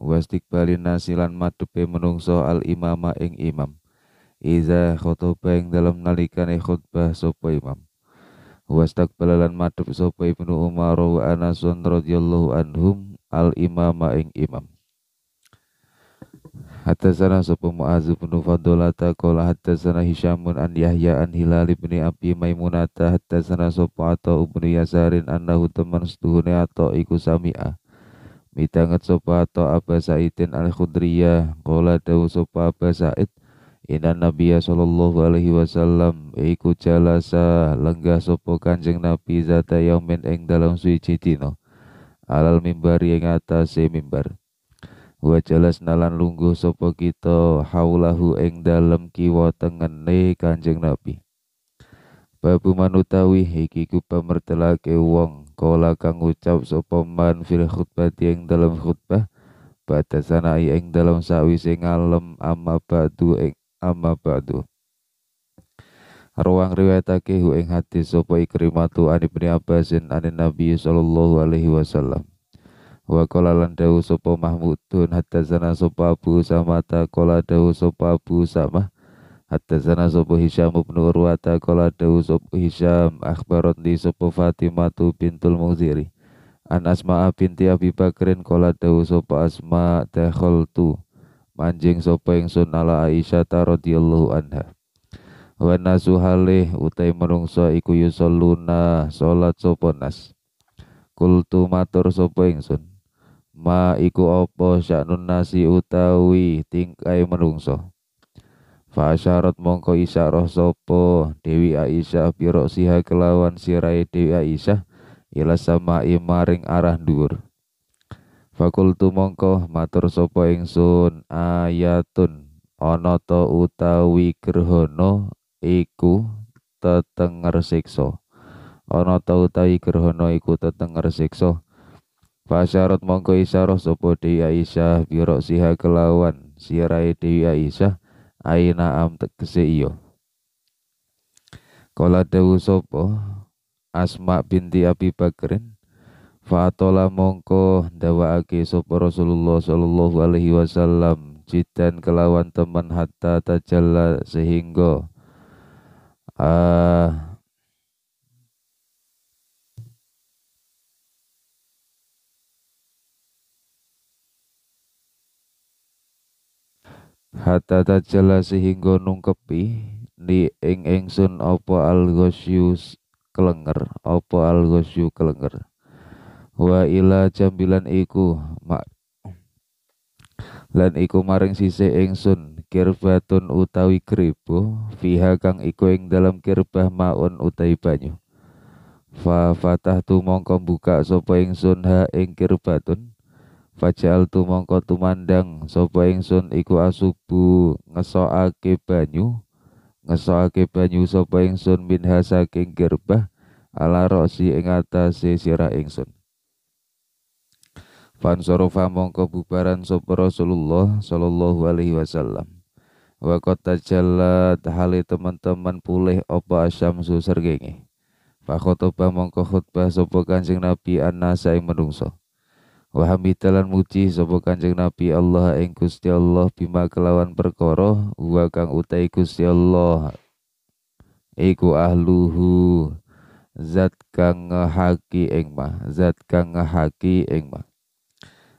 wastiqbalin nasilan matupe menungso al imama ing imam iza khotbah ing dalam nalikane khutbah sopo imam balalan matup sopo Ibnu Umar wa Anas radhiyallahu anhum al imama ing imam Hatta sana Hatasana sapa penuh fadolata kola hatta sana hishamun an Yahya an api bin Abi Maimunata sana sopo atau bin Yasarin anda hutaman setuhune atau iku sami'a mitangat sopa apa Aba Sa'idin al-Khudriyah Kola dawu sopa Aba Sa'id ina Nabiya sallallahu alaihi wasallam Iku jalasa lenggah sopo kanjeng Nabi Zata yaumin eng dalam suici dino Alal mimbar yang atasi mimbar Wa jelas nalan lungguh sopo kita Haulahu eng dalam kiwa tengene kanjeng Nabi Babu manutawi iki ku pamertelake wong Kola kang ucap sopoman fil dalam khutbah batasana ing dalam sawise alam ama ba'du ing ama ba'du Ruang riwayatake hu ing hadis sapa Ikrimatu ani Ibnu Abbasin ani Nabi sallallahu alaihi wasallam. Wa qala lan dawuh sapa Mahmudun hatta sana sapa Abu Samata qala dawuh sapa Abu Samah sana sopo Hisham bin Urwata kola dawu sapa Hisham akhbaratni sapa Fatimah bintul muziri An Asma'a binti Abi Bakrin kola dawu sopo Asma tu manjing sapa sun ala Aisyah radhiyallahu anha Wa nasu halih utai merungso iku yusalluna salat sopo nas Kultu matur yang sun. Ma iku opo sya'nun nasi utawi tingkai merungso. Fasyarat mongko isyarah sopo Dewi Aisyah biro siha kelawan sirai Dewi Aisyah ila sama imaring arah dhuwur. Fakultu mongko matur ing sun ayatun onoto utawi kerhono iku tetenger sikso. onoto utawi kerhono iku tetenger siksa. Fasyarat mongko isyarah sopo Dewi Aisyah biro siha kelawan sirai Dewi Aisyah aina am tegese iyo kala dewu sopo asma binti abi bakrin Fa'atola mongko dawaake sapa Rasulullah sallallahu alaihi wasallam jidan kelawan teman hatta tajalla sehingga ah uh, hatta tajalla sehingga nungkepi ni ing ingsun apa al kelenger apa al kelenger wa ila jambilan iku mak lan iku maring sisih ingsun kirbatun utawi kribo fiha kang iku ing dalam kirbah maun utawi banyu fa fatah tu mongko buka sapa ingsun ha ing kirbatun Fajal tu mongko tu tumandang sapa ingsun iku asubu ngesoake banyu ngesoake banyu sapa ingsun minha saking gerbah ala rosi ing atase sira ingsun sorofa mongko bubaran sapa Rasulullah sallallahu alaihi wasallam. Wa qad tajallat hale teman-teman pulih apa asyamsu sergenge. Fa khotbah mongko khutbah sapa Kanjeng Nabi annasa ing menungso. Wahami talan muji sapa Kanjeng Nabi Allah ing Gusti Allah bima kelawan perkara wa kang utai Gusti Allah iku ahluhu zat kang ngahaki ing mah zat kang ngahaki ing mah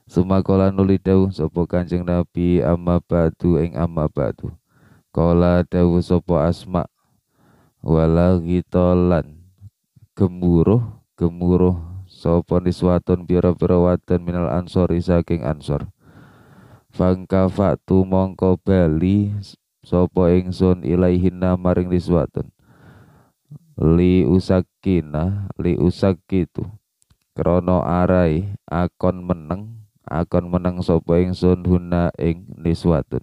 Sumakola nuli dawu sapa Kanjeng Nabi amma batu ing amma batu, kola dawu sapa Asma walagi gemuruh gemuruh sopon niswatun biara pira wadon minal ansor isaking ansor fangkafatu mongko bali sopo ingsun ilaihina maring niswatun li usakina li usakitu Krono arai akon meneng akon meneng sopo ingsun huna ing niswatun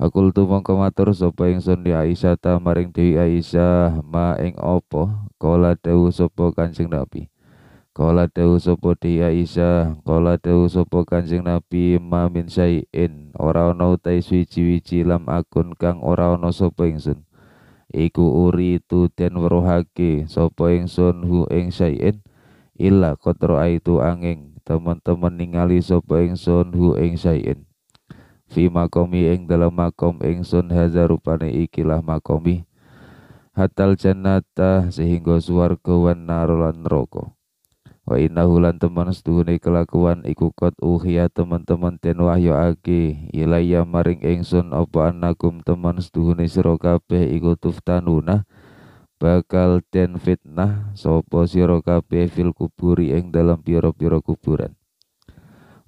Akul tu mongko matur sapa ingsun di Aisyah ta maring Dewi Aisyah ma ing apa kala dewu sapa Kanjeng Nabi Kala dawu sapa di Aisyah, kala dawu sapa Kanjeng Nabi ma min syai'in ora ana utai suci-wici lam akun kang ora ana sapa ingsun. Iku uri tu den weruhake sapa ingsun hu ing en, illa qatra itu angin teman-teman ningali sapa ingsun hu ing syai'in. Fi makomi ing dalam makom ingsun haza rupane ikilah makomi hatal jannata sehingga suar wan narolan roko wa innahu lan teman seduhune kelakuan iku kot uhiya teman-teman ten wahyu ake ilaiya maring ingsun apa anakum teman seduhune sira kabeh iku tuftanuna bakal ten fitnah sopo sira fil kuburi ing dalam biro biro kuburan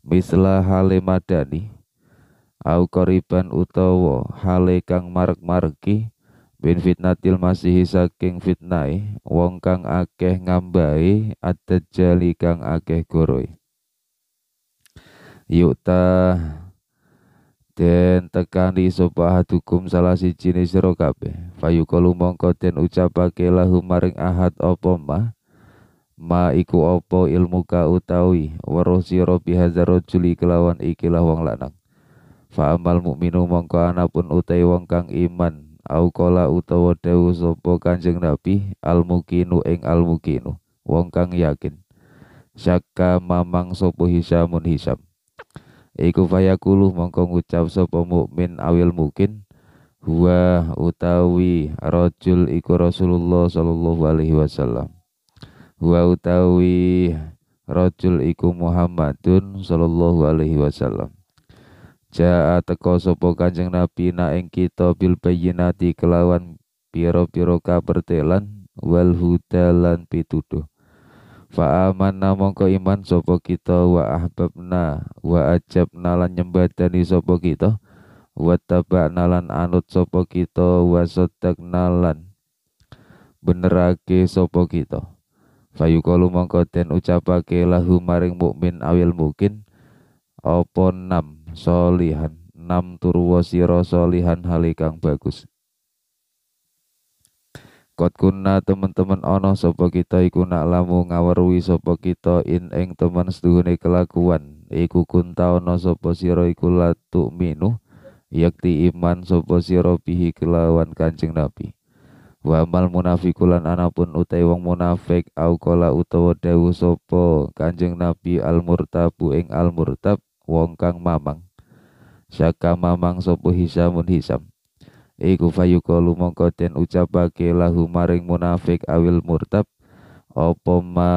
misla hale madani au koriban utawa hale kang marek-mareki bin fitnatil masihi saking fitnai e, wong kang akeh ngambai ada jali kang akeh goroi yukta den sopah hukum salah si jenis rokape Fayu kolumong mongko ucapake lahum maring ahad opo ma ma iku opo ilmu ka utawi weruh robi bihadzal juli kelawan ikilah wong lanang fa amal mukminu mongko anapun utai wong kang iman Aukola utawa dewu sapa Kanjeng Nabi al-muqinu ing al wong kang yakin syaka mamang sapa hisamun hisam iku fayakulu mongko ngucap sapa mukmin awil mukin huwa utawi rajul iku Rasulullah sallallahu alaihi wasallam huwa utawi rajul iku Muhammadun sallallahu alaihi wasallam Ja'a teko sopo Kanjeng Nabi na ing kita bil bayyinati kelawan piro-piro kabertelan wal huda lan pituduh. Fa amanna mongko iman sopo kita wa ahbabna wa ajabna lan nyembadani sopo kita wa tabakna lan anut sopo kita wa sodakna lan benerake sopo kita. Fayuqalu mongko den ucapake lahu maring mukmin awil mungkin Opo nam solihan nam turwa sira solihan halikang bagus Kot kuna teman-teman ono sopo kita iku nak lamu ngaweruhi sapa kita in eng teman seduhune kelakuan iku kunta ono sopo siro iku latu minuh yakti iman sopo sira bihi kelawan Kanjeng Nabi wa mal munafikulan anapun utai wong munafik au utowo utawa dawuh sapa Kanjeng Nabi al murtabu ing al murtab wong kang mamang saka mamang sapa hisamun hisam iku fayuqalu ten den ucapake lahu maring munafik awil murtab opo ma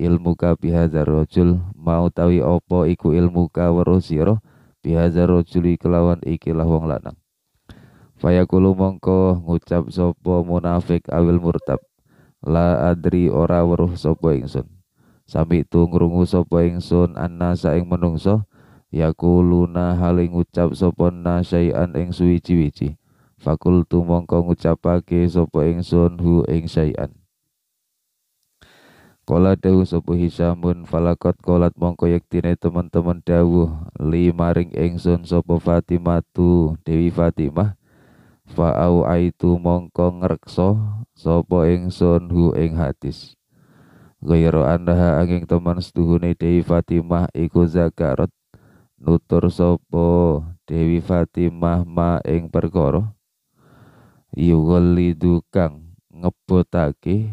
ilmu ka bihadzal rajul mau tawi opo iku ilmu ka weruh sira bihadzal kelawan iki wong lanang fayaqulu mongko ngucap sapa munafik awil murtab la adri ora weruh sapa ingsun sami tu ngrungu sapa ingsun anna saing menungso kuluna haling ucap sapa nasaian ing suwiji wici. Fakultu mongko ngucapake sapa ingsun hu ing syai'an Kola dawuh sopo Hisamun falakot kolat mongko yektine teman-teman dawuh limaring ingsun sopo Fatimatu Dewi Fatimah fa'au aitu mongko ngrekso sapa ingsun hu ing hadis Gairo andaha angin teman setuhune Dewi Fatimah iku zakarot nutur sopo Dewi Fatimah ma ing perkara yuwalidu ya kang ngebotake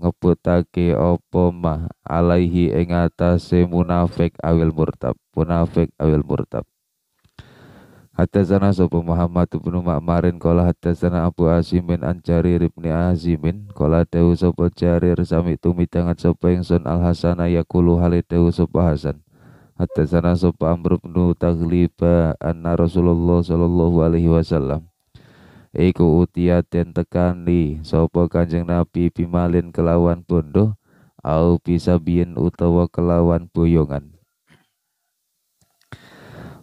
ngebotake opo ma alaihi ing atase munafik awil murtab munafik awil murtab Hatasana sopo Muhammad bin Ma'marin qala hadatsana Abu Azimin Anjari Ribni Azimin qala dawu sopo Jarir sami tumidangan Yang Sun Al Hasana yaqulu halidawu Sopo Hasan hatta sana sopa amr bin tagliba anna rasulullah sallallahu alaihi wasallam iku tekan tekani sopo kanjeng nabi bimalin kelawan bondo au bisa bin utawa kelawan boyongan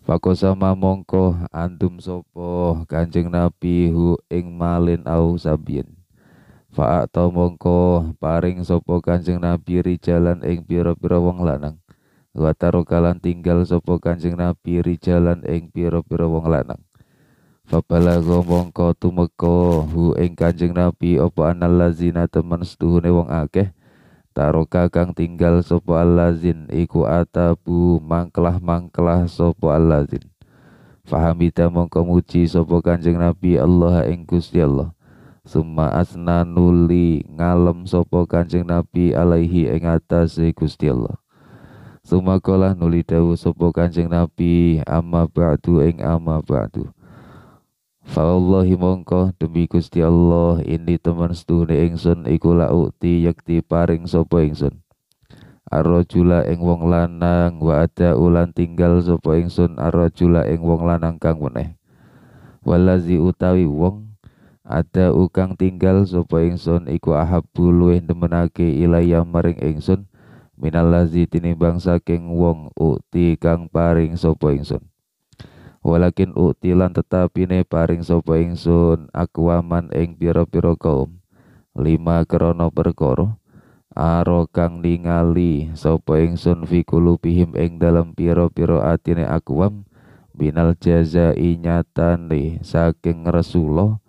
Fako sama mongko antum sopo kanjeng nabi hu ing malin au sabien Fa'ak mongko paring sopo kanjeng nabi jalan ing biro-biro wong lanang taro kalan tinggal sopo Kanjeng Nabi rijalan ing piro piro wong lanang. kau mongko tumeka hu ing Kanjeng Nabi apa teman temen setuhune wong akeh taroka kang tinggal sopo alazin iku atabu mangkelah-mangkelah sopo alazin. Fahamita mongko muji sopo Kanjeng Nabi Allah ing Gusti Allah. asna asnanuli ngalem sopo Kanjeng Nabi alaihi ing atase Gusti Allah. Sumakolah nuli dawu sopo Kanjeng Nabi amma ba'du ing amma ba'du. Fa mongko demi Gusti Allah ini teman setuhni ingsun ikula ukti yakti paring sopo ingsun. Arrojula ing wong lanang wa ada ulan tinggal sopo ingsun arrojula ing wong lanang kang meneh. Walazi utawi wong ada ukang tinggal sopo ingsun iku ahab luwih demenake ilayah maring ingsun minallazi tinimbang saking wong uti kang paring sapa ingsun walakin utilan ne paring sapa ingsun akwaman ing biro biro kaum lima krono perkara aro kang ningali sapa ingsun fi kulubihim ing dalem pira-pira atine akwam binal inyatan li saking Rasulullah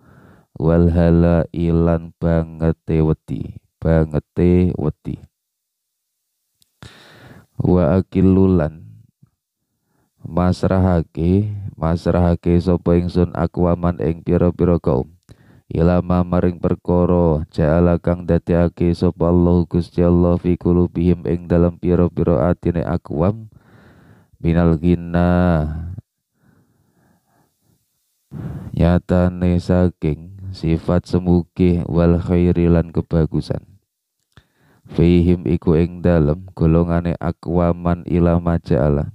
wal hala ilan bangete wedi bangete wedi wa akilulan masrahake masrahake sapa ingsun akwaman ing pira-pira kaum ilama maring perkara ja'ala kang dadiake sapa Allah Gusti Allah fi kulubihim ing dalam pira-pira atine akwam minal ginna nyatane saking sifat semuge wal khairi kebagusan fihim iku ing dalem golongane akwaman ila maja'ala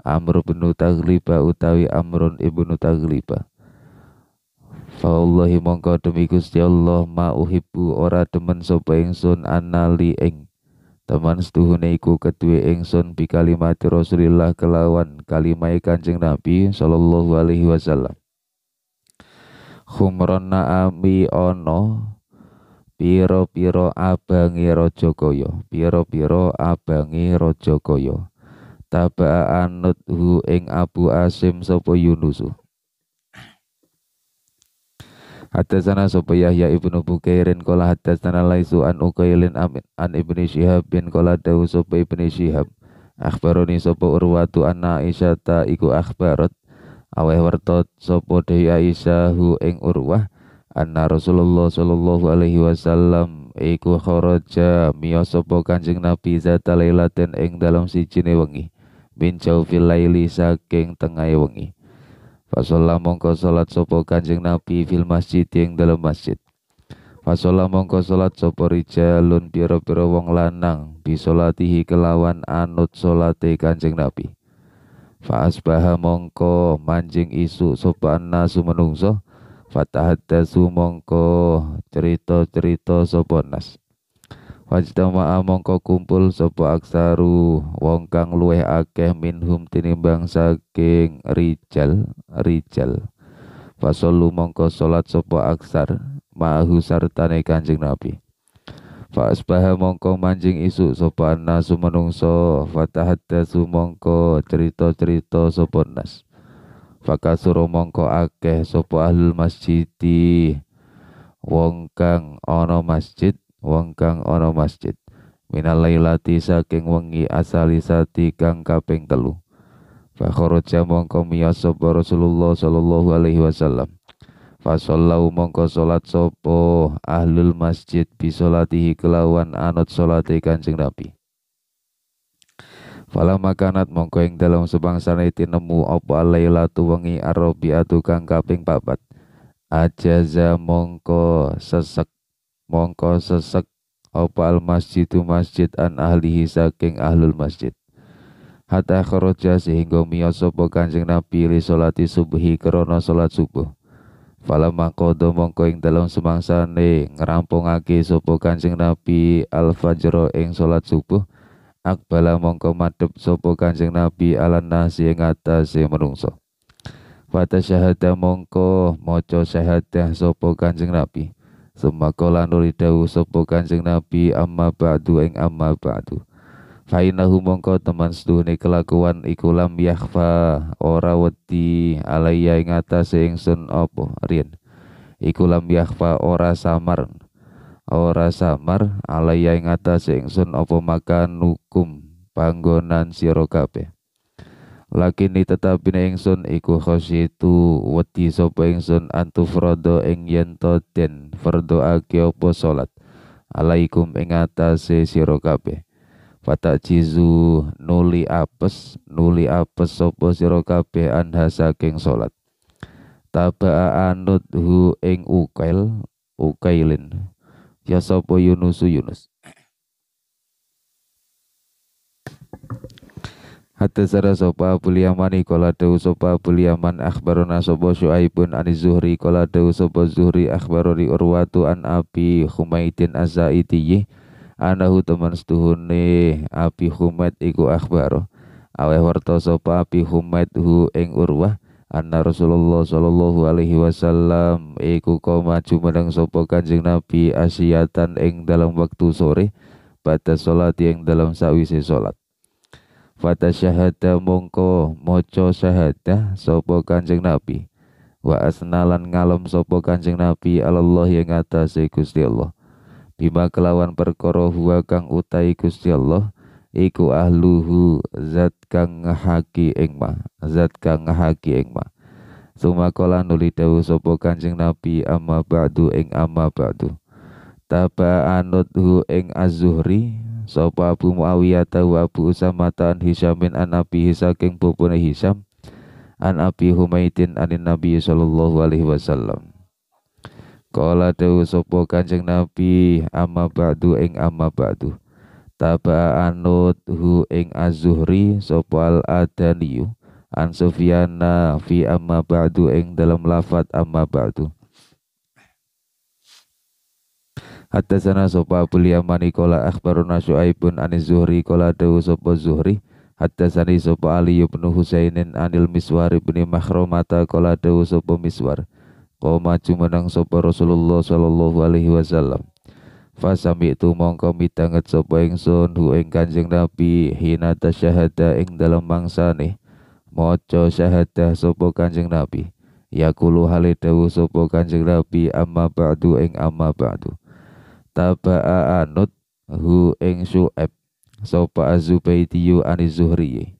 Amr bin Tagliba utawi Amrun ibnu Tagliba Faullahi mongko demi Gusti Allah ma uhibbu ora demen sapa ingsun anali ing teman setuhune iku kedue ingsun bi kalimat Rasulillah kelawan kalimai Kanjeng Nabi sallallahu alaihi wasallam Khumron naami ono Piro-piro abangi Rajakaya, piro-piro abangi Rajakaya. Taba anut hu ing Abu Asim sapa Yunusu. Hadatsana sapa Yahya ibnu Bukairin qala hadatsana Laisu an ukailin amin an Ibni Syihab bin qala dawu sapa Ibni Syihab akhbaroni sapa Urwatu anna Aisyah ta iku akhbarat aweh werta sapa Dewi Aisyah hu ing Urwah anna Rasulullah sallallahu alaihi wasallam iku kharaja miyos sapa Kanjeng Nabi zata lailatin ing dalam sijine wengi min jaufil laili saking tengahe wengi fasolla mongko salat sapa Kanjeng Nabi fil masjid ing dalam masjid fasolla mongko salat sapa rijalun pira-pira wong lanang bisolatihi kelawan anut salate Kanjeng Nabi Fa asbaha mongko manjing isu sapa nasu menungso fatahaddatsu mongko cerita-cerita sapa nas wajtama mongko kumpul sopo aksaru wong kang luweh akeh minhum tinimbang saking rijal rijal fasallu mongko salat sopo aksar ma'ahu sartane kanjeng nabi Fa mongko manjing isu sopan nasu menungso fatahaddatsu mongko cerita-cerita sapa nas Fakasuro mongko akeh sopo ahlul masjidi wong kang ono masjid wong kang ono masjid minal lailati saking wengi asalisati kang kaping telu Fakhoroja mongko miyas sopo Rasulullah sallallahu alaihi wasallam Fasollau mongko solat sopo ahlul masjid bisolatihi kelawan anut solatikan kanjeng Nabi Fala makanat mongko ing dalam sebangsane tinemu apa Lailatu wengi Arabiatu kang kaping papat. Ajaza mongko sesek mongko sesek apa al masjidu masjid an ahlihi saking ahlul masjid. Hatta kharaja sehingga miyos sapa Kanjeng Nabi li salati subuhi krana salat subuh. Fala mangkodo mongko ing dalam semangsane ngerampungake sapa Kanjeng Nabi al-fajr ing salat subuh akbala mongko madep sopo Kanjeng Nabi ala nasi yang atasi menungso Fata syahadah mongko moco syahadah sopo Kanjeng Nabi Semakola nuri dawu sopo Kanjeng Nabi amma ba'du ing amma ba'du Fainahu mongko teman seduhni kelakuan ikulam lam yakhfa ora wedi alaiya ing atasi ingsun sun opo rin Ikulam yakhfa ora samar ora samar alaya ing atase ingsun apa makanukum panggonan sira kabeh lakini tetapi ingsun iku khosyitu wedi sapa ingsun antufrodo ing yen to den fardoake apa salat alaikum ing atase siro kabeh Fatak jizu nuli apes nuli apes sapa siro kabeh anha saking salat tabaa anut hu ing ukail ukailin ya sopo Yunus Yunus Hatta sara sopa abul yamani kola dawu sopa abul yaman akhbarona sopa syu'aibun ani zuhri kola dawu sopa zuhri akhbarori urwatu an api humaitin humaidin azzaidiyih anahu teman setuhune api humaid iku akbaro aweh warta sopa api humait hu ing urwah anna Rasulullah sallallahu alaihi wasallam iku maju jumadang sapa Kanjeng Nabi asyatan ing dalam waktu sore pada salat yang dalam sawise salat Fata syahadah mongko moco syahadah sopo kanjeng Nabi Wa asnalan ngalom sopo kanjeng Nabi Allah yang atase Gusti Allah Bima kelawan perkara huwa kang utai Gusti Allah iku ahluhu zat kang ngahaki ing ma zat kang ngahaki ing ma sumakola nuli dawu sapa kanjeng nabi amma ba'du ing amma ba'du taba anuthu ing az-zuhri sapa Abu Muawiyah wa Abu Usamah Hisamin an Abi saking bopone Hisam an Abi Humaidin anin Nabi sallallahu alaihi wasallam Kala dawu sapa Kanjeng Nabi amma ba'du ing amma ba'du taba anut hu ing Azuhri sopal adaniyu an sufyana fi amma ba'du ing dalam lafat amma ba'du Hatta sana sopa abul yamani kola akhbaruna syu'aibun anis zuhri kola dawu sopa zuhri Hatta sani sopa ali ibn husainin anil miswar ibn mahromata kola dawu sopa miswar Koma cumanang sopa rasulullah sallallahu alaihi wasallam Fasami itu mongko mitanget sapa ingsun hu ing Kanjeng Nabi hinata syahada ing dalam nih maca syahadah sapa Kanjeng Nabi yaqulu hale dawuh sapa Kanjeng Nabi amma ba'du ing amma ba'du taba'a anut hu ing su'ab sapa azubaitiyu ani zuhri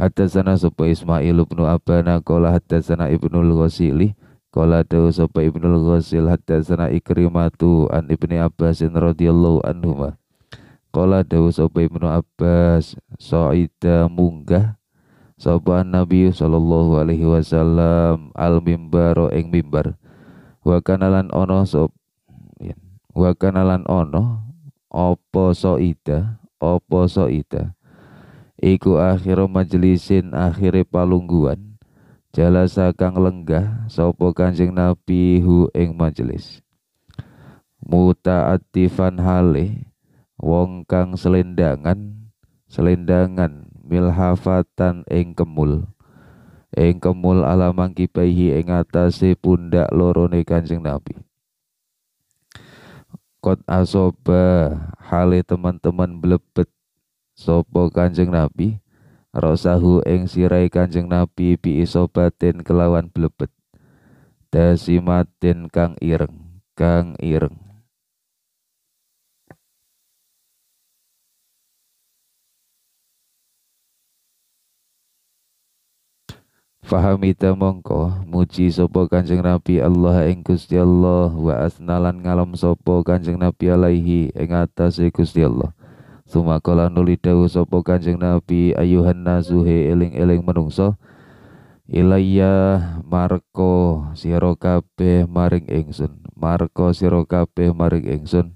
hatta sana sapa Ismail ibnu Abana qala hatta sana ibnul Ghasili Kala tu sapa Ibnu Ghazil sana Ikrimatu an Ibni Abbas radhiyallahu anhuma. Kala tu sapa Ibnu Abbas sa'ida munggah sapa Nabi sallallahu alaihi wasallam al mimbaro ing mimbar. Wa kana lan ono sop ya. wa kana lan ana apa sa'ida apa sa'ida iku akhir majlisin akhire palungguan jalasa kang lenggah sapa Kanjeng Nabi hu ing majelis mutaatifan hale wong kang selendangan selendangan milhafatan ing kemul ing kemul alamang kipehi ing atase pundak lorone Kanjeng Nabi kot asoba hale teman-teman blebet sopo kanjeng nabi rosahu ing sirai kanjeng nabi bi isobatin kelawan blebet dasimatin kang ireng kang ireng Fahamita mongko muji sopo kanjeng Nabi Allah ing Gusti Allah wa asnalan ngalam sopo kanjeng Nabi alaihi ing atas Gusti Allah Sumakola nuli dawu sopo Kanjeng Nabi ayuhan nazuhe eling-eling menungso Ilaya marko siro kabeh maring ingsun marko siro kabeh maring ingsun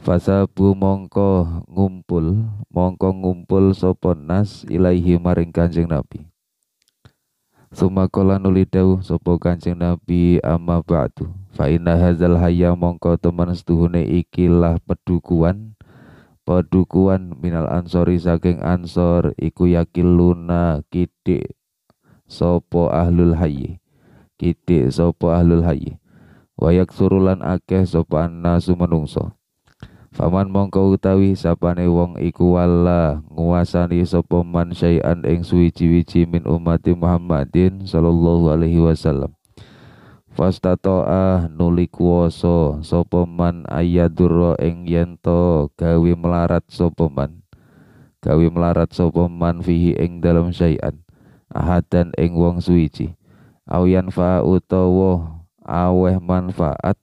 Fasabu mongko ngumpul mongko ngumpul sopon nas ilaihi maring Kanjeng Nabi Sumakola nuli dawuh sopo Kanjeng Nabi amma ba'du fa inna hadzal mongko teman setuhune ikilah pedukuan padukuan minal ansori saking ansor iku Luna kidik sopo ahlul hayi kidik sopo ahlul hayi wayak surulan akeh sopo annasu menungso Faman mongko utawi sapane wong iku wala nguasani sopo man syai'an ing suwi min umati Muhammadin sallallahu alaihi wasallam fastatoah nuli kuoso sopoman ayaduro eng ing yen to gawe melarat sopoman man gawe melarat sopoman vihi fihi ing dalem syai'an ahadan eng wong suici au yanfa utawa aweh manfaat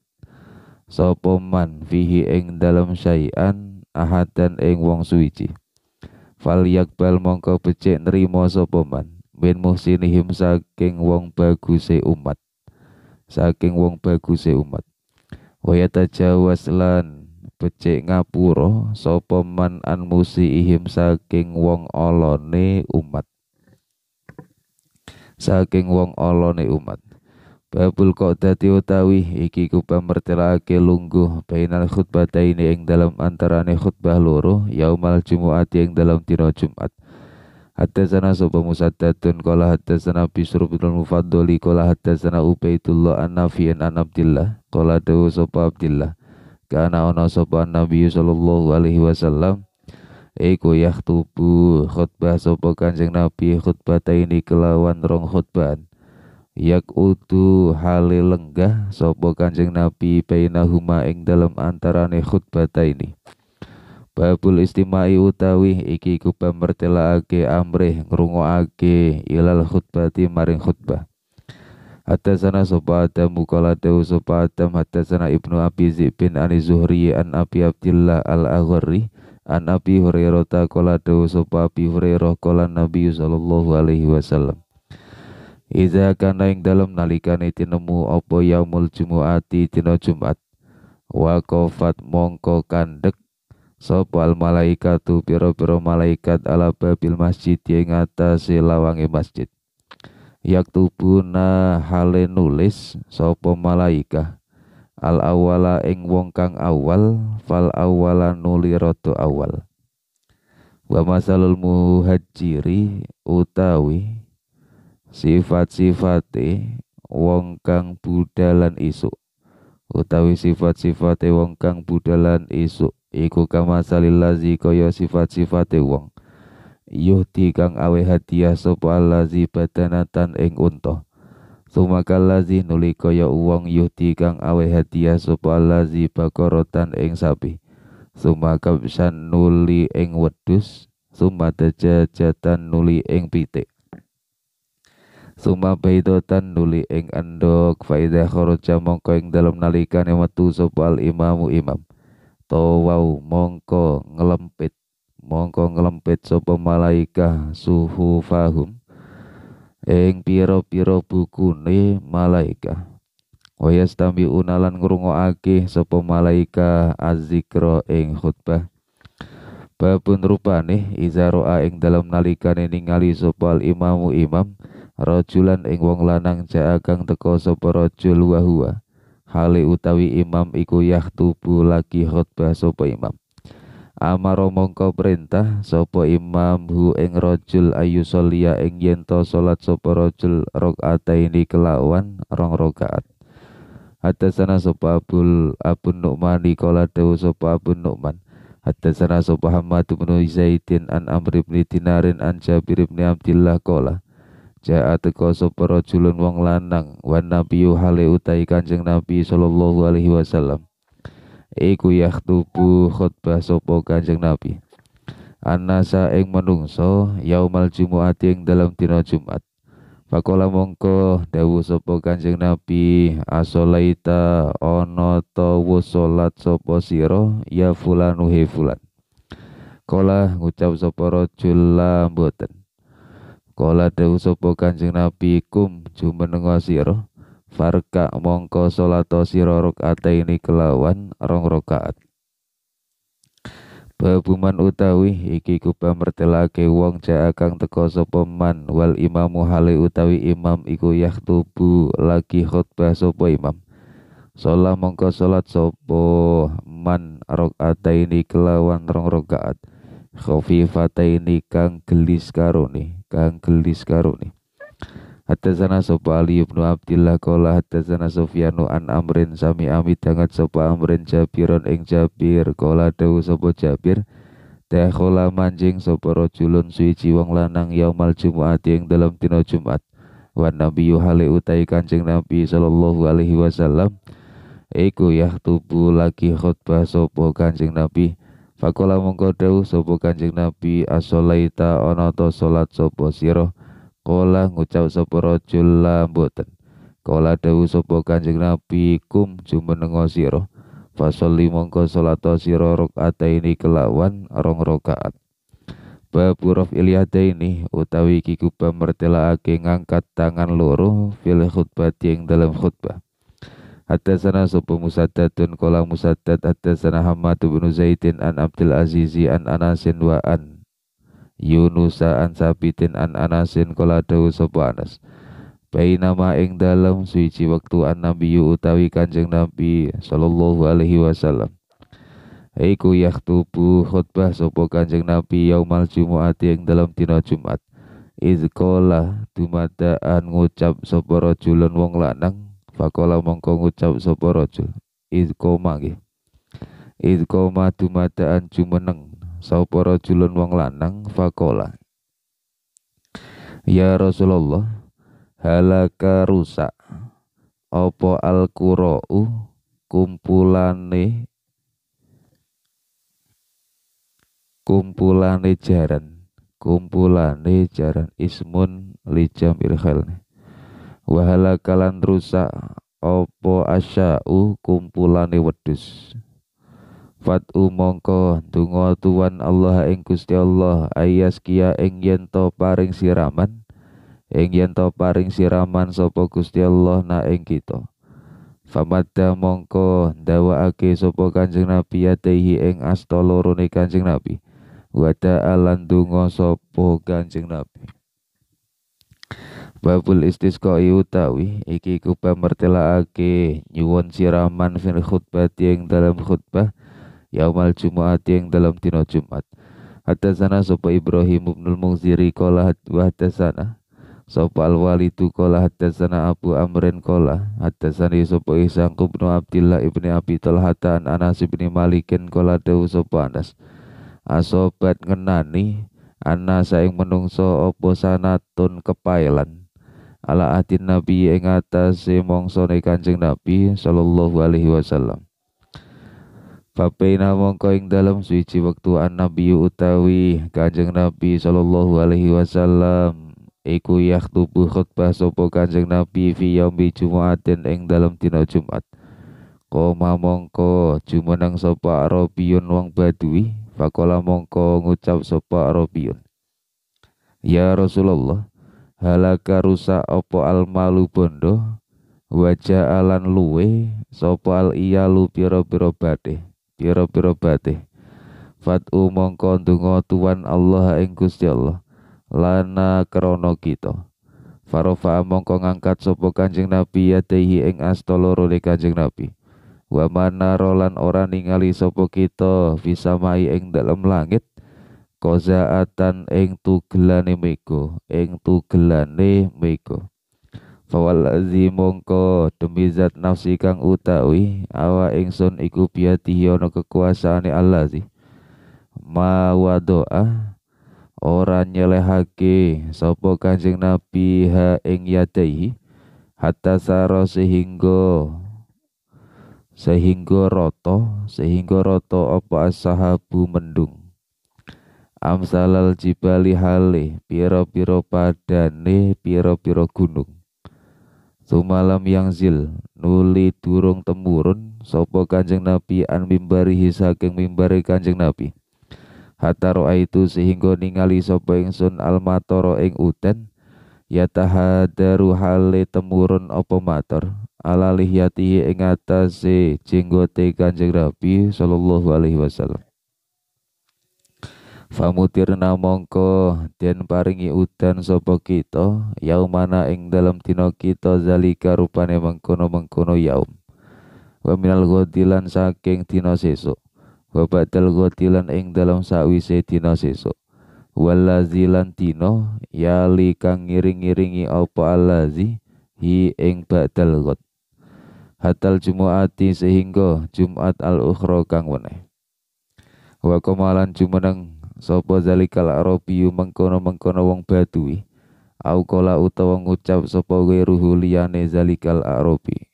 sapa man fihi eng dalem syai'an ahadan eng wong suici fal yakbal mongko becik nrimo sopoman man min muhsinihim saking wong baguse umat saking wong baguse umat waya tajawas lan becik ngapura sapa man an Ihim saking wong olone umat saking wong olone umat Babul dati utawi iki ku pamertelake lungguh bainal Ini ing dalam antarane khutbah loro yaumal jumuati ing dalam dina Jumat Hattasana sapa musaddatun qala hattasana Bishr bin Mufaddali qala hattasana Ubaidullah an-Nafi'in an Abdillah qala dawu sapa Abdillah kana ana sapa Nabi sallallahu alaihi wasallam Iku tubuh khutbah sapa Kanjeng Nabi khutbah ini kelawan rong khutbah yak utu hale lenggah sapa Kanjeng Nabi bainahuma ing antara antarane khutbah ini babul istimai utawi iki iku pamertelake amrih ngrungokake ilal khutbati maring khutbah Hatta sana sopa adam mukala tehu sopa adam Hatta sana ibnu abi zibin ani zuhri an abi abdillah al-aghari An abi hurairah ta kola tehu sopa abi hurairah kola nabi sallallahu alaihi wasallam Iza kana ing dalam nalikane tinemu Opo yaumul jumuati tino Jumat Wakofat mongko kandek sopal tu piro-piro malaikat ala babil masjid yang atas lawangi masjid yak tubuna hale nulis sopo malaikat al awala ing wong kang awal fal awala nuli roto awal wa masalul muhajiri utawi sifat-sifate wong kang budalan isuk utawi sifat-sifate wong kang budalan isuk iku kama salillazi kaya sifat-sifate wong yuhti kang awe hadiah sapa allazi badanatan ing unta sumaka allazi nuli kaya wong yuhti kang awe hadiah sapa allazi bakorotan ing sapi sumaka bisan nuli ing wedhus sumata jajatan nuli ing pitik Suma baidotan nuli ing endok faida korot jamong ing dalam nalikane metu sopal imamu imam tawau mongko ngelempit mongko ngelempit so malaika suhu fahum ing piro pira bukune malaika wayas tami unalan ngrungokake sapa malaika azikro ing khutbah babun nih izaro ing dalam nalikane ningali sapa imamu imam rojulan ing wong lanang jaga teko so sapa rajul hale utawi imam iku yahtubu lagi khotbah sapa imam amaro mongko perintah sapa imam hu ing rojul ayu solia ing yento salat sapa rajul ini kelawan rong rakaat Hatasana sapa Abul Abun Nu'man Nikola Dawu sapa Abun Nu'man Hatasana sapa Hamad bin Zaidin An Amr bin Dinarin An Jabir bin Abdillah kolah Ja'a teko sapa rajulun wong lanang wan nabiyyu hale utai Kanjeng Nabi sallallahu alaihi wasallam. Iku yaktubu khutbah sapa Kanjeng Nabi. Anasa ing menungso yaumal jumuati ing dalam dina Jumat. Pakola mongko dawuh sapa Kanjeng Nabi asolaita ana ta salat sapa sira ya fulanu he fulan. Kala ngucap sapa rajul la Kala dawuh sapa Kanjeng Nabi kum jumenenga sira farka mongko salat sira ini kelawan rong rakaat. Babuman utawi iki ku pamertelake wong ja kang teko sapa man wal imamu hale utawi imam iku yahtubu lagi khutbah sapa imam. Salat mongko salat sapa man ini kelawan rong rakaat. ini kang gelis karone kang gelis karo nih. Hatta sana sopa Ali ibnu kola hatta sana an amrin sami amit hangat sopa amrin jabiron ing jabir kola dawu sopa jabir kola manjing sopa rojulun suici wong lanang yaumal jumat Ateng dalam tino jumat Wan nabi yuhali utai kancing nabi sallallahu alaihi wasallam Iku yah tubuh lagi khutbah sopo kancing nabi Fakola mongko dewu sapa Kanjeng Nabi asolaita onoto ta salat sapa sira Kola ngucap sopo rajul la mboten Kola dewu sapa Kanjeng Nabi kum jumenenga nengosiro, Fasoli mongko rok sira ini kelawan rong rakaat Bab huruf ini utawi iki kuba ake ngangkat tangan loro fil khutbah ing dalam khutbah Haddasana sapa musaddadun qala musaddad haddasana tu bin Zaidin an Abdul Azizi an Anasin wa an Yunusa an Sabitin an Anasin qala dawu sapa Anas Bainama ing dalem suci waktu an Nabi utawi Kanjeng Nabi sallallahu alaihi wasallam Iku yaktubu khutbah sopo Kanjeng Nabi yaumal Jumat eng dalam dina Jumat Izkola dumadaan ngucap sopo rajulun wong lanang Fakola mongko ngucap sapa rajul id koma nggih. Id koma dumadaan jumeneng sapa rajulun wong lanang fakola. Ya Rasulullah halaka rusak apa al-qura'u kumpulane kumpulane jaran kumpulane jaran ismun lijam irhal wahala kalan rusak opo asya'u kumpulane wedhus Fatu mongko donga tuan Allah ing Gusti Allah ayas kia ing paring siraman ing yento paring siraman sopo Gusti Allah na ing kita Famadda mongko ake sopo Kanjeng Nabi yatehi ing astoloro lorone Kanjeng Nabi wada alan donga sopo Kanjeng Nabi Babul istisqa utawi iki iku pamertelaake nyuwun siraman fil khutbah ing dalam khutbah yaumal Jumat ing dalam tino Jumat. sana sapa Ibrahim bin Al-Munziri qala hatta sana sapa Al-Walidu qala sana Abu Amrin qala sana sapa Isang bin Abdillah ibni Abi an Anas ibni Malikin qala dawu sapa Anas. Asobat ngenani ana saing menungso opo sanatun kepailan ala atin nabi ing atase mongsone Kanjeng Nabi sallallahu alaihi wasallam. Fapaina mongko ing dalam suci waktu an nabi utawi Kanjeng Nabi sallallahu alaihi wasallam iku yakhthubu khutbah sopo Kanjeng Nabi fi yaumi aten ing dalam dina Jumat. Koma mongko nang sopo Arabiyun wong Badui fakola mongko ngucap sapa Arabiyun. Ya Rasulullah, halaka rusak opo al malu bondo wajah alan luwe sopo al iyalu piro piro bate piro piro bate fat mongko ndonga tuan Allah ing Gusti Allah lana krana kita farofa mongko ngangkat sopo Kanjeng Nabi yatehi ing astoloro loro Kanjeng Nabi wa mana rolan orang ningali sapa kita mai ing dalam langit kozaatan ing tugelane mega ing tugelane mega Fawalazi mongko demi zat nafsi kang utawi awa ingsun iku biati ana kekuasaane Allah sih. Mawadoa ora nyelehake sapa Kanjeng Nabi ha ing yadaihi hatta saro sehingga sehingga roto sehingga roto apa sahabu mendung amsalal jibali hale piro-piro padane piro-piro gunung Sumalam yang zil nuli durung temurun sopo kanjeng nabi an mimbari saking mimbari kanjeng nabi hataro itu sehingga ningali sopo sun almatoro ing uten yatahadaru hale temurun opo mator Alalih yatihi ing atase jenggote kanjeng nabi sallallahu alaihi wasallam famutirna mongko den paringi udan sapa kita yaumana ing dalam dina kita zalika rupane mengkono-mengkono yaum wa minal ghadilan saking dina sesuk wa badal ghadilan ing dalam sawise dina sesuk walazilan dina yali kang ngiring-ngiringi apa alazi hi ing badal ghad hatal jumuati sehingga Jumat al-ukhra kang weneh wa kumalan jumeneng Sopo zalikal arabiyu mengkono-mengkono wong badui au kola utawa ngucap sapa weruhu liyane zalikal arabi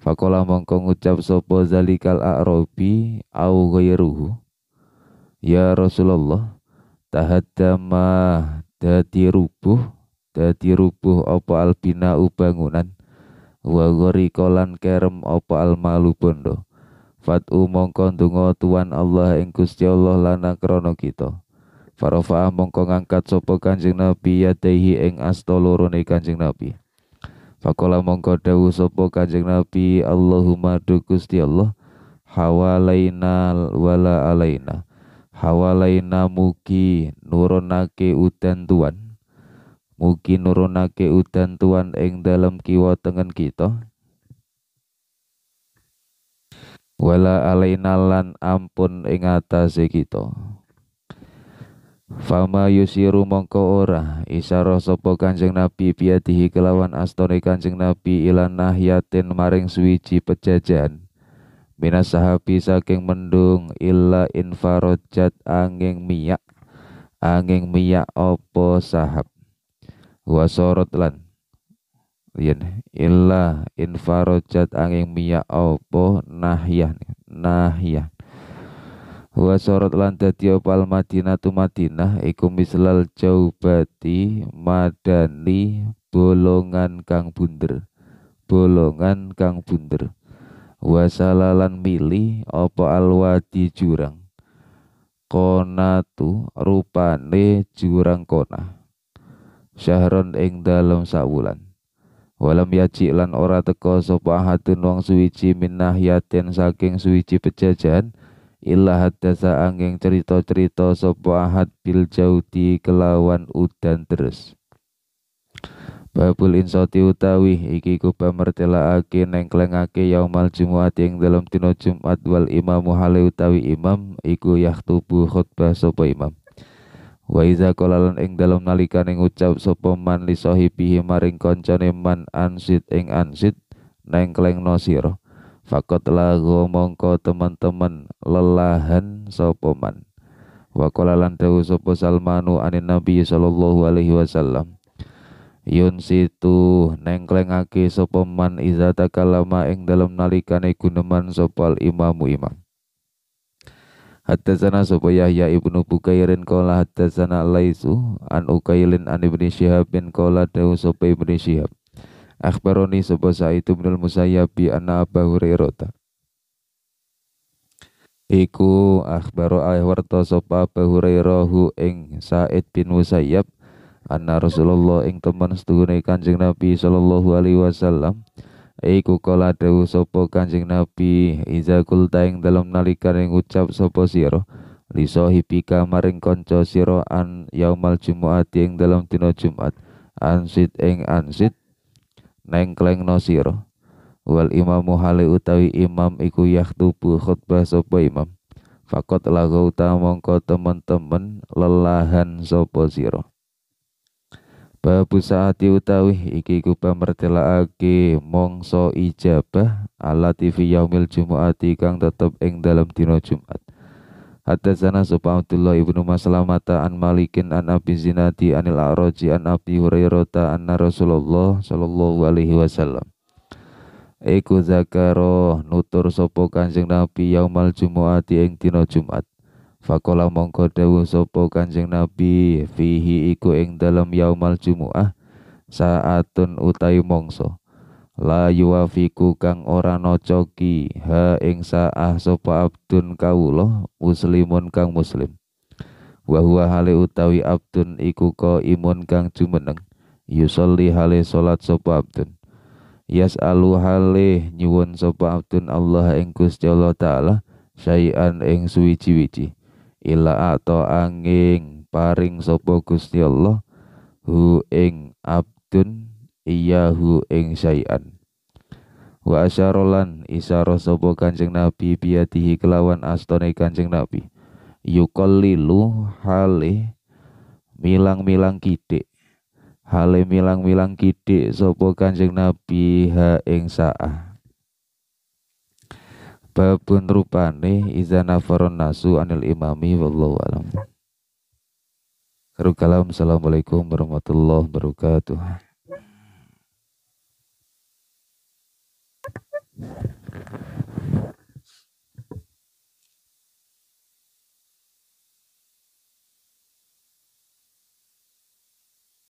Fakola mengkong ngucap sopo zalikal arabi au ghairuhu Ya Rasulullah tahaddama dadi rubuh dadi rubuh apa albina bangunan wa kolan kerem apa almalu bondo Fatu mongko ndonga Tuhan Allah ing Gusti Allah lana krono kita. Farofa mongko ngangkat sapa Kanjeng Nabi yadehi ing astolorone lorone Kanjeng Nabi. Fakola mongko dawuh sapa Kanjeng Nabi Allahumma du Gusti Allah hawalaina wala alaina. Hawalaina mugi nurunake udan Tuhan. Mugi nurunake udan Tuhan ing dalam kiwa tengen kita wala alainalan ampun ing atase kita Fama yusiru mongko ora isyarah sapa Kanjeng Nabi biadihi kelawan astone Kanjeng Nabi ilan nahyatin maring suwiji pejajan minas sahabi saking mendung illa infarojat angin miyak angin miyak opo sahab wasorot lan yen illa infarojat angin miya opo nahyan nahyan wa sorot lan dadi opal tu madinah iku mislal jaubati madani bolongan kang bunder bolongan kang bunder wasalalan milih opo alwadi jurang kona tu rupane jurang kona syahron ing dalam sawulan Walam yaci lan ora teko sapa ahadun wong suwiji yaten saking suwiji pejajan illa haddasa angin cerita-cerita sapa ahad bil jaudi kelawan udan terus. Babul insoti utawi iki ku pamertelake nengklengake yaumal Jumat ing dalam dina Jumat wal imam hale utawi imam iku yahtubu khutbah sapa imam. Wa iza eng ing dalem nalikane ngucap ucap sopoman li sahibihi maring man ansit ing ansit nengklengno nosir. Fakot lagu mongko teman-teman lelahan sopoman. Wa kolalan lan dawu Salmanu anin Nabi sallallahu alaihi wasallam. Yun situ nengklengake ake sopoman iza takalama ing dalem nalikane guneman sopal imamu imam sana supaya Yahya ibnu Bukairin qala sana Laisu an Ukailin an ibni Syihab bin kola dawu sapa ibni Syihab. Akhbaroni saat Sa'id bin Musayyab bi anna Abu Hurairah. Iku akhbaro ahwarta supaya Abu Hurairah ing Sa'id bin Musayyab anna Rasulullah ing teman setuju Kanjeng Nabi sallallahu alaihi wasallam. Iku kala dewu sopo Kanjeng Nabi iza kulta ing nalika ing ucap sopo sira Liso sahibika maring konco siro an yaumal jumuati ing dalem an Jumat ansit ing ansit neng no siro. wal imamu hale utawi imam iku yaktubu khutbah sopo imam fakot lagau ta mongko teman-teman lelahan sopo sira Babu saati utawi iki iku pamertelake mongso ijabah ala TV yaumil Jumu'ati kang tetep ing dalam dina Jumat. Hadatsana Supa Abdullah ibnu Maslamata an Malikin an Abi Zinati anil A'raji an Abi Hurairah anna Rasulullah sallallahu alaihi wasallam. Iku zakaro nutur sapa Kanjeng Nabi yaumal Jumu'ati ing dina Jumat. Fakola mongko dewu sopo Kanjeng Nabi fihi iku ing dalam yaumal Jumuah saatun utai mongso la yuwafiku kang ora nocoki ha ing saah sapa abdun kawula muslimun kang muslim wa huwa hale utawi abdun iku ko imun kang jumeneng yusolli hale salat sapa abdun alu hale nyuwun sapa abdun Allah ing Gusti Allah taala syai'an ing suwiji wici ila ato angin paring sopo Gusti Allah hu ing abdun iyahu ing syai'an wa asyarolan isyara sapa Kanjeng Nabi biatihi kelawan astone Kanjeng Nabi yukallilu hale milang-milang kidik hale milang-milang kidik sopo Kanjeng Nabi ha ing saah babun rupane iza nafaron nasu anil imami wallahu alam Karu Assalamualaikum warahmatullahi wabarakatuh Thank you.